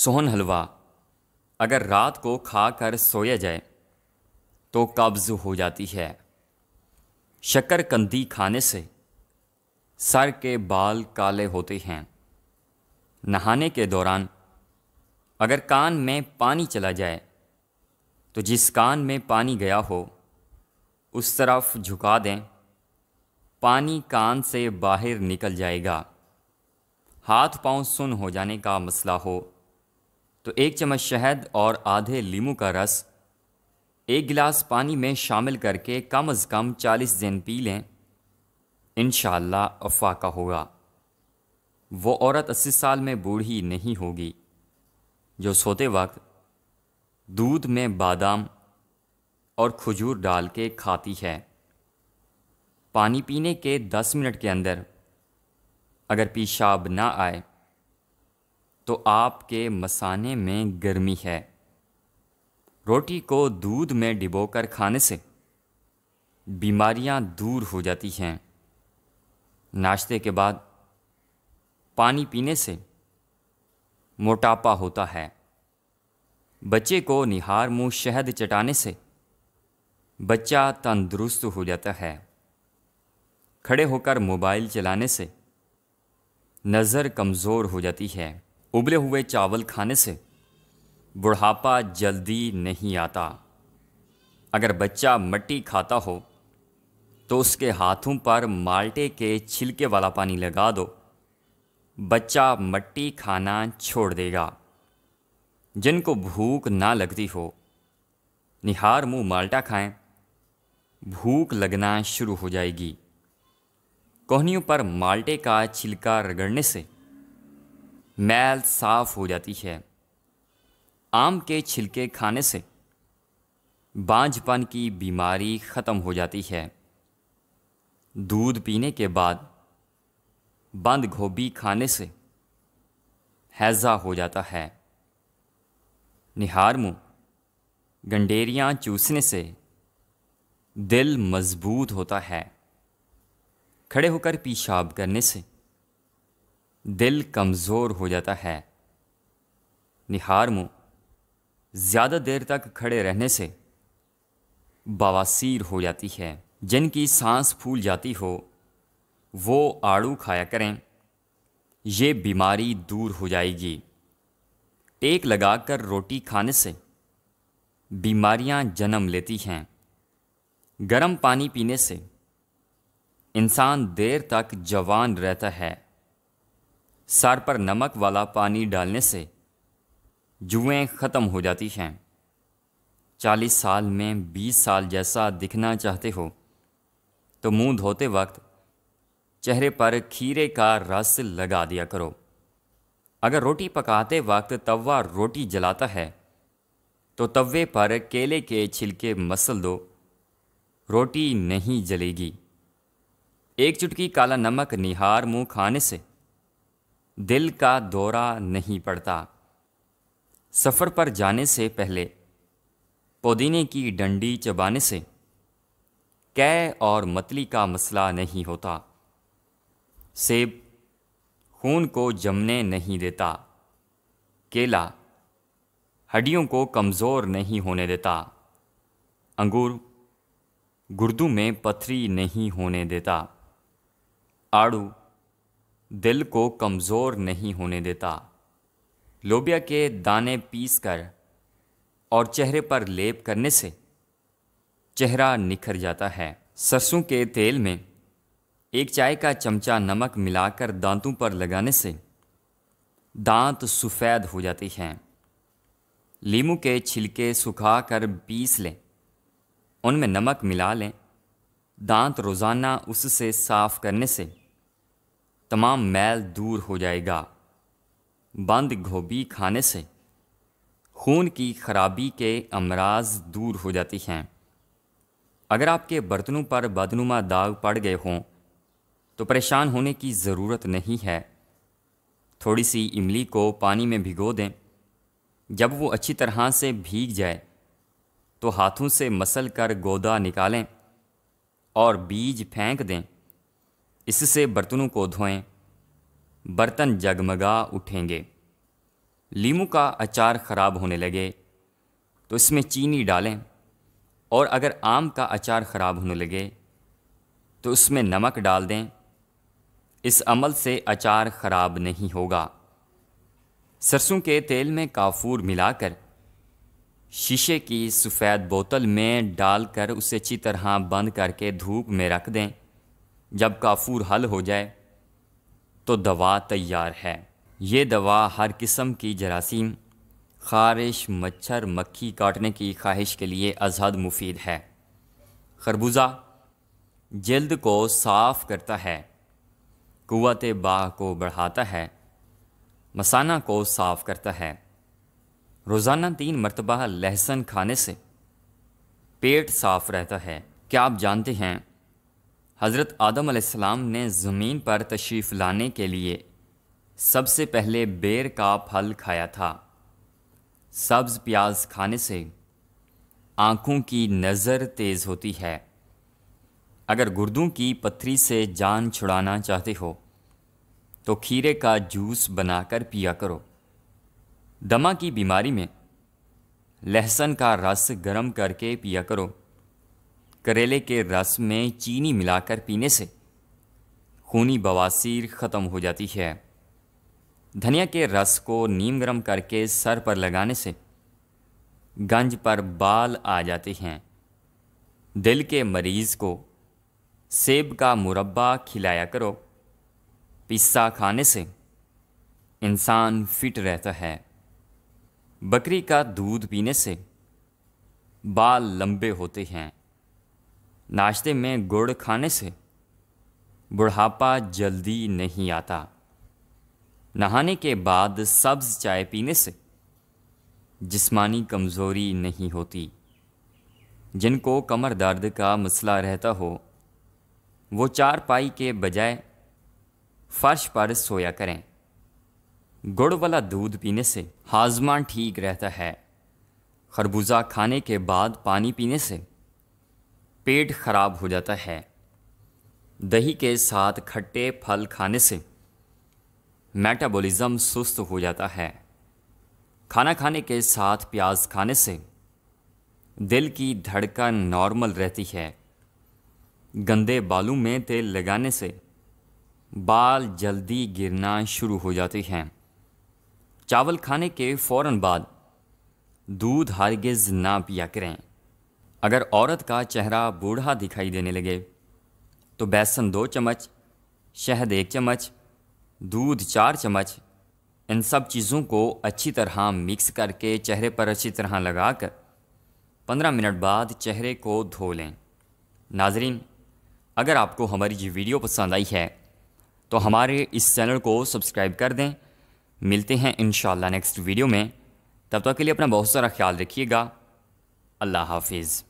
सोहन हलवा अगर रात को खा कर सोया जाए तो कब्ज़ हो जाती है शक्कर कंदी खाने से सर के बाल काले होते हैं नहाने के दौरान अगर कान में पानी चला जाए तो जिस कान में पानी गया हो उस तरफ झुका दें पानी कान से बाहर निकल जाएगा हाथ पांव सुन हो जाने का मसला हो तो एक चम्मच शहद और आधे लीमू का रस एक गिलास पानी में शामिल करके कम अज़ कम चालीस दिन पी लें इन शफाका होगा वो औरत अस्सी साल में बूढ़ी नहीं होगी जो सोते वक्त दूध में बादाम और खजूर डाल के खाती है पानी पीने के दस मिनट के अंदर अगर पेशाब ना आए तो आपके मसाने में गर्मी है रोटी को दूध में डिबोकर खाने से बीमारियां दूर हो जाती हैं नाश्ते के बाद पानी पीने से मोटापा होता है बच्चे को निहार मुँह शहद चटाने से बच्चा तंदुरुस्त हो जाता है खड़े होकर मोबाइल चलाने से नज़र कमज़ोर हो जाती है उबले हुए चावल खाने से बुढ़ापा जल्दी नहीं आता अगर बच्चा मट्टी खाता हो तो उसके हाथों पर माल्टे के छिलके वाला पानी लगा दो बच्चा मट्टी खाना छोड़ देगा जिनको भूख ना लगती हो निहार मुंह माल्टा खाएं भूख लगना शुरू हो जाएगी कोहनियों पर माल्टे का छिलका रगड़ने से मैल साफ हो जाती है आम के छिलके खाने से बांझपन की बीमारी ख़त्म हो जाती है दूध पीने के बाद बंद गोभी खाने से हैज़ा हो जाता है निहार मुँह गंडेरियाँ चूसने से दिल मजबूत होता है खड़े होकर पेशाब करने से दिल कमज़ोर हो जाता है निहार मुँह ज़्यादा देर तक खड़े रहने से बवासीर हो जाती है जिनकी सांस फूल जाती हो वो आड़ू खाया करें ये बीमारी दूर हो जाएगी टेक लगाकर रोटी खाने से बीमारियां जन्म लेती हैं गर्म पानी पीने से इंसान देर तक जवान रहता है सर पर नमक वाला पानी डालने से जुएँ ख़त्म हो जाती हैं चालीस साल में बीस साल जैसा दिखना चाहते हो तो मुंह धोते वक्त चेहरे पर खीरे का रस लगा दिया करो अगर रोटी पकाते वक्त तवा रोटी जलाता है तो तवे पर केले के छिलके मसल दो रोटी नहीं जलेगी एक चुटकी काला नमक निहार मुंह खाने से दिल का दौरा नहीं पड़ता सफ़र पर जाने से पहले पुदीने की डंडी चबाने से कै और मतली का मसला नहीं होता सेब खून को जमने नहीं देता केला हड्डियों को कमज़ोर नहीं होने देता अंगूर गुर्दू में पथरी नहीं होने देता आड़ू दिल को कमज़ोर नहीं होने देता लोबिया के दाने पीस कर और चेहरे पर लेप करने से चेहरा निखर जाता है सरसों के तेल में एक चाय का चमचा नमक मिलाकर दांतों पर लगाने से दांत सफ़ेद हो जाती हैं लीमू के छिलके सुखा कर पीस लें उनमें नमक मिला लें दांत रोज़ाना उससे साफ़ करने से तमाम मैल दूर हो जाएगा बंद गोभी खाने से खून की खराबी के अमराज दूर हो जाती हैं अगर आपके बर्तनों पर बदनुमा दाग पड़ गए हों तो परेशान होने की ज़रूरत नहीं है थोड़ी सी इमली को पानी में भिगो दें जब वो अच्छी तरह से भीग जाए तो हाथों से मसल कर गोदा निकालें और बीज फेंक दें इससे बर्तनों को धोएं बर्तन जगमगा उठेंगे लीमू का अचार ख़राब होने लगे तो इसमें चीनी डालें और अगर आम का अचार ख़राब होने लगे तो उसमें नमक डाल दें इस अमल से अचार ख़राब नहीं होगा सरसों के तेल में काफूर मिलाकर शीशे की सफ़ेद बोतल में डालकर उसे अच्छी तरह बंद करके धूप में रख दें जब काफूर हल हो जाए तो दवा तैयार है ये दवा हर किस्म की जरासीम खारिश मच्छर मक्खी काटने की ख्वाहिश के लिए अजहद मुफीद है खरबूजा जल्द को साफ़ करता है कुत बाह को बढ़ाता है मसाना को साफ़ करता है रोज़ाना तीन मरतबा लहसन खाने से पेट साफ़ रहता है क्या आप जानते हैं हज़रत आदम आसमाम ने ज़मीन पर तशरीफ़ लाने के लिए सबसे पहले बेर का फल खाया था सब्ज़ प्याज खाने से आँखों की नज़र तेज़ होती है अगर गुर्दों की पथरी से जान छुड़ाना चाहते हो तो खीरे का जूस बनाकर पिया करो दमा की बीमारी में लहसन का रस गर्म करके पिया करो करेले के रस में चीनी मिलाकर पीने से खूनी बवासीर ख़त्म हो जाती है धनिया के रस को नीम गर्म करके सर पर लगाने से गंज पर बाल आ जाते हैं दिल के मरीज़ को सेब का मुरब्बा खिलाया करो पिस्सा खाने से इंसान फिट रहता है बकरी का दूध पीने से बाल लंबे होते हैं नाश्ते में गुड़ खाने से बुढ़ापा जल्दी नहीं आता नहाने के बाद सब्ज़ चाय पीने से जिस्मानी कमज़ोरी नहीं होती जिनको कमर दर्द का मसला रहता हो वो चार पाई के बजाय फर्श पर सोया करें गुड़ वाला दूध पीने से हाजमा ठीक रहता है खरबूजा खाने के बाद पानी पीने से पेट खराब हो जाता है दही के साथ खट्टे फल खाने से मेटाबॉलिज्म सुस्त हो जाता है खाना खाने के साथ प्याज खाने से दिल की धड़कन नॉर्मल रहती है गंदे बालों में तेल लगाने से बाल जल्दी गिरना शुरू हो जाते हैं चावल खाने के फ़ौर बाद दूध हरगिज़ ना पिया करें अगर औरत का चेहरा बूढ़ा दिखाई देने लगे तो बेसन दो चम्मच शहद एक चम्मच दूध चार चम्मच इन सब चीज़ों को अच्छी तरह मिक्स करके चेहरे पर अच्छी तरह लगाकर पंद्रह मिनट बाद चेहरे को धो लें नाजरीन अगर आपको हमारी ये वीडियो पसंद आई है तो हमारे इस चैनल को सब्सक्राइब कर दें मिलते हैं इन नेक्स्ट वीडियो में तब तक के लिए अपना बहुत सारा ख्याल रखिएगा अल्लाह हाफिज़